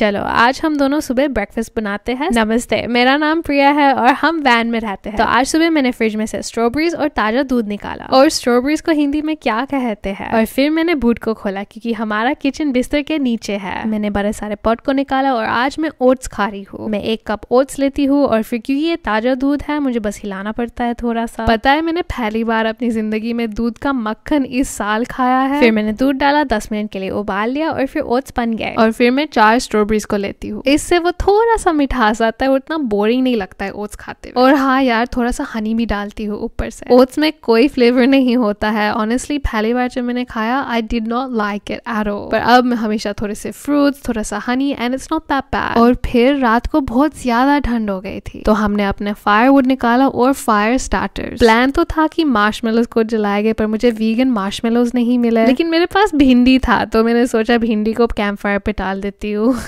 चलो आज हम दोनों सुबह ब्रेकफास्ट बनाते हैं नमस्ते मेरा नाम प्रिया है और हम वैन में रहते हैं तो आज सुबह मैंने फ्रिज में से स्ट्रॉबेरीज और ताजा दूध निकाला और स्ट्रॉबेरीज को हिंदी में क्या कहते हैं और फिर मैंने बूट को खोला क्योंकि हमारा किचन बिस्तर के नीचे है मैंने बड़े सारे पॉट को निकाला और आज मैं ओट्स खा रही हूँ मैं एक कप ओट्स लेती हूँ और फिर क्योंकि ये ताजा दूध है मुझे बस हिलाना पड़ता है थोड़ा सा पता है मैंने पहली बार अपनी जिंदगी में दूध का मक्खन इस साल खाया है फिर मैंने दूध डाला दस मिनट के लिए उबाल लिया और फिर ओट्स बन गए और फिर मैं चार स्ट्रॉबेरी स्ट्रॉबेरीज को लेती हूँ इससे वो थोड़ा सा मिठास आता है और इतना बोरिंग नहीं लगता है ओट्स खाते हुए और हाँ यार थोड़ा सा हनी भी डालती हूँ ऊपर से ओट्स में कोई फ्लेवर नहीं होता है ऑनेस्टली पहली बार जब मैंने खाया I did not like it एरो पर अब मैं हमेशा थोड़े से फ्रूट्स थोड़ा सा honey and it's not that bad और फिर रात को बहुत ज्यादा ठंड हो गई थी तो हमने अपने फायरवुड निकाला और फायर स्टार्टर प्लान तो था कि मार्श को जलाए गए पर मुझे वीगन मार्श नहीं मिले लेकिन मेरे पास भिंडी था तो मैंने सोचा भिंडी को कैंप फायर पे डाल देती हूँ